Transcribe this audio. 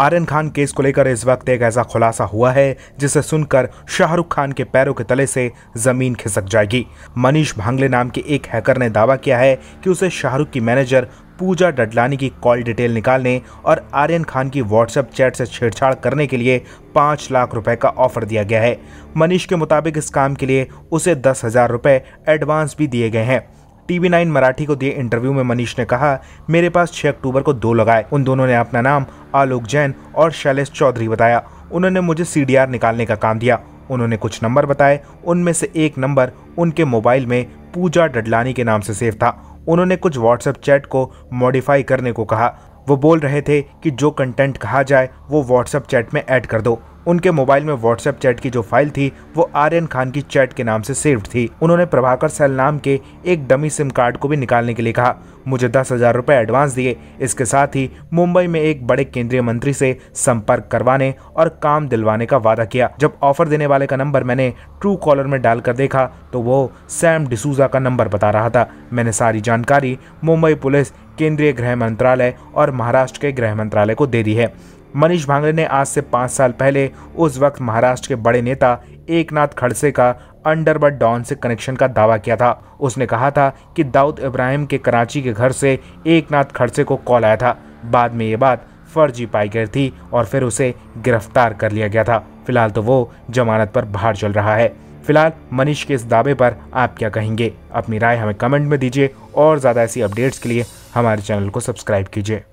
Aryan Khan case को लेकर इस वक्त एक ऐसा खुलासा हुआ है जिसे सुनकर शाहरुख खान के पैरों के तले से जमीन खिसक जाएगी मनीष भांगले नाम के एक हैकर ने दावा किया है कि उसे शाहरुख की मैनेजर पूजा डडलानी की कॉल डिटेल निकालने और आर्यन खान की व्हाट्सएप चैट से छेड़छाड़ करने के लिए पाँच लाख रुपए का ऑफर दिया गया है मनीष के मुताबिक इस काम के लिए उसे दस हजार रुपये एडवांस भी दिए गए हैं टीवी नाइन मराठी को दिए इंटरव्यू में मनीष ने कहा मेरे पास 6 अक्टूबर को दो लगाए उन दोनों ने अपना नाम आलोक जैन और शैलेश चौधरी बताया उन्होंने मुझे सी निकालने का काम दिया उन्होंने कुछ नंबर बताए उनमें से एक नंबर उनके मोबाइल में पूजा डडलानी के नाम से सेव था उन्होंने कुछ व्हाट्सएप चैट को मॉडिफाई करने को कहा वो बोल रहे थे कि जो कंटेंट कहा जाए वो व्हाट्सएप चैट में ऐड कर दो उनके मोबाइल में व्हाट्सएप चैट की जो फाइल थी वो आर्यन खान की चैट के नाम से सेव्ड थी उन्होंने प्रभाकर सेल नाम के एक डमी सिम कार्ड को भी निकालने के लिए कहा मुझे दस हजार रुपए एडवांस दिए इसके साथ ही मुंबई में एक बड़े केंद्रीय मंत्री से संपर्क करवाने और काम दिलवाने का वादा किया जब ऑफर देने वाले का नंबर मैंने ट्रू कॉलर में डालकर देखा तो वो सैम डिसूजा का नंबर बता रहा था मैंने सारी जानकारी मुंबई पुलिस केंद्रीय गृह मंत्रालय और महाराष्ट्र के गृह मंत्रालय को दे दी है मनीष भांगड़े ने आज से पाँच साल पहले उस वक्त महाराष्ट्र के बड़े नेता एकनाथ खड़से का अंडरबर्ड डॉन से कनेक्शन का दावा किया था उसने कहा था कि दाऊद इब्राहिम के कराची के घर से नाथ खड़से को कॉल आया था बाद में ये बात फर्जी पाई गई थी और फिर उसे गिरफ्तार कर लिया गया था फिलहाल तो वो जमानत पर बाहर चल रहा है फिलहाल मनीष के इस दावे पर आप क्या कहेंगे अपनी राय हमें कमेंट में दीजिए और ज़्यादा ऐसी अपडेट्स के लिए हमारे चैनल को सब्सक्राइब कीजिए